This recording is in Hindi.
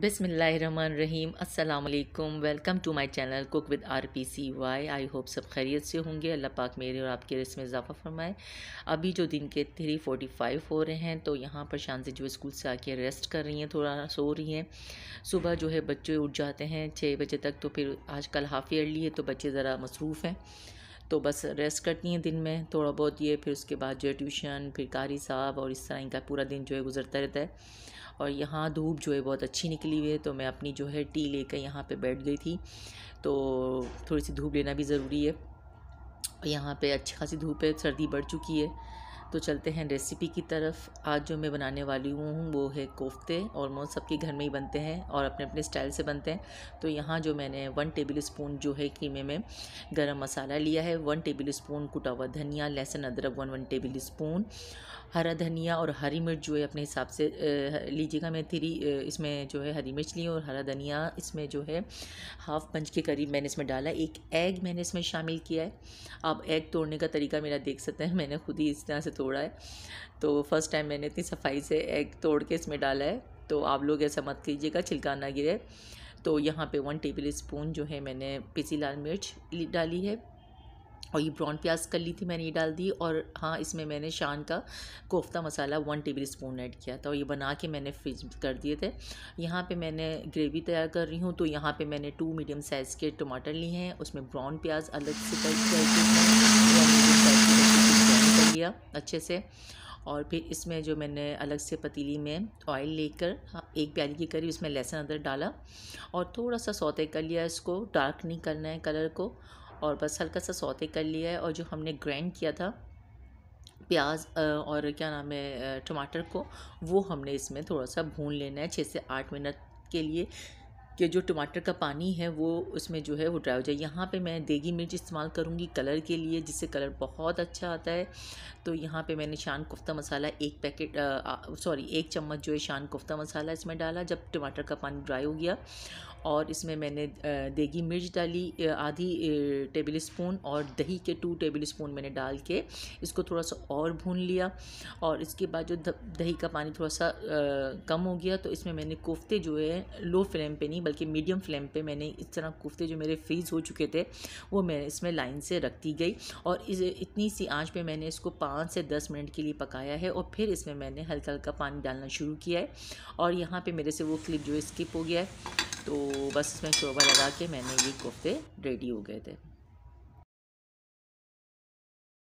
बिसमीम् अल्लाम welcome to my channel cook with R P C Y I hope सब खैरियत से होंगे अल्लाह पाक मेरे और आपके रिस्म में इजाफ़ा फरमाए अभी जो दिन के थ्री फोटी फाइव हो रहे हैं तो यहाँ पर शान से जो है स्कूल से आके रेस्ट कर रही हैं थोड़ा सो रही हैं सुबह जो है बच्चे उठ जाते हैं छः बजे तक तो फिर आज कल हाफ ईयरली है तो बच्चे ज़रा मसरूफ़ हैं तो बस रेस्ट करती हैं दिन में थोड़ा बहुत ये फिर उसके बाद जो है ट्यूशन फिर कारी साहब और इस तरह इनका पूरा दिन जो है गुजरता रहता है और यहाँ धूप जो है बहुत अच्छी निकली हुई है तो मैं अपनी जो है टी लेकर यहाँ पे बैठ गई थी तो थोड़ी सी धूप लेना भी ज़रूरी है यहाँ पे अच्छी खासी धूप है सर्दी बढ़ चुकी है तो चलते हैं रेसिपी की तरफ आज जो मैं बनाने वाली हूँ वो है कोफ्ते ऑलमोस्ट सबके घर में ही बनते हैं और अपने अपने स्टाइल से बनते हैं तो यहाँ जो मैंने वन टेबल स्पून जो है कीमे में गरम मसाला लिया है वन टेबल स्पून कुटा हुआ धनिया लहसुन अदरक वन वन टेबल स्पून हरा धनिया और हरी मिर्च जो है अपने हिसाब से लीजिएगा मैं थ्री इसमें जो है हरी मिर्च ली और हरा धनिया इसमें जो है हाफ पंच के करीब मैंने इसमें डाला एक एग मैंने इसमें शामिल किया है आप एग तोड़ने का तरीका मेरा देख सकते हैं मैंने खुद ही इस तरह से तोड़ा है तो फर्स्ट टाइम मैंने इतनी सफाई से एग तोड़ के इसमें डाला है तो आप लोग ऐसा मत कीजिएगा छिलका ना गिरे तो यहाँ पे वन टेबल स्पून जो है मैंने पीसी लाल मिर्च डाली है और ये ब्राउन प्याज कर ली थी मैंने ये डाल दी और हाँ इसमें मैंने शान का kofta masala one tablespoon add किया था और ये बना के मैंने फ्रिज कर दिए थे यहाँ पे मैंने ग्रेवी तैयार कर रही हूँ तो यहाँ पे मैंने टू मीडियम साइज़ के टमाटर लिए हैं उसमें ब्राउन प्याज अलग से कट करके कर लिया अच्छे से और फिर इसमें जो मैंने अलग से पतीली में ऑयल लेकर हाँ, एक प्याली के करीब इसमें लहसुन अदरक डाला और थोड़ा सा सौते कर लिया इसको डार्क नहीं करना है कलर को और बस हल्का सा सौते कर लिया है और जो हमने ग्राइंड किया था प्याज और क्या नाम है टमाटर को वो हमने इसमें थोड़ा सा भून लेना है छः से आठ मिनट के लिए कि जो टमाटर का पानी है वो उसमें जो है वो ड्राई हो जाए यहाँ पे मैं देगी मिर्च इस्तेमाल करूँगी कलर के लिए जिससे कलर बहुत अच्छा आता है तो यहाँ पे मैंने शान कोफ्ता मसाला एक पैकेट सॉरी एक चम्मच जो है शान कोफ्ता मसाला इसमें डाला जब टमाटर का पानी ड्राई हो गया और इसमें मैंने देगी मिर्च डाली आधी टेबल स्पून और दही के टू टेबल स्पून मैंने डाल के इसको थोड़ा सा और भून लिया और इसके बाद जो दही का पानी थोड़ा सा कम हो गया तो इसमें मैंने कोफ्ते जो है लो फ्लेम पे नहीं बल्कि मीडियम फ्लेम पे मैंने इस तरह कोफ्ते जो मेरे फ्रीज़ हो चुके थे वो मैं इसमें लाइन से रख दी गई और इस इतनी सी आंच पे मैंने इसको पाँच से दस मिनट के लिए पकाया है और फिर इसमें मैंने हल्का हल्का पानी डालना शुरू किया है और यहाँ पर मेरे से वो क्लिप जो है स्किप हो गया है तो बस इसमें शोबा लगा के मैंने ये कोफ्ते रेडी हो गए थे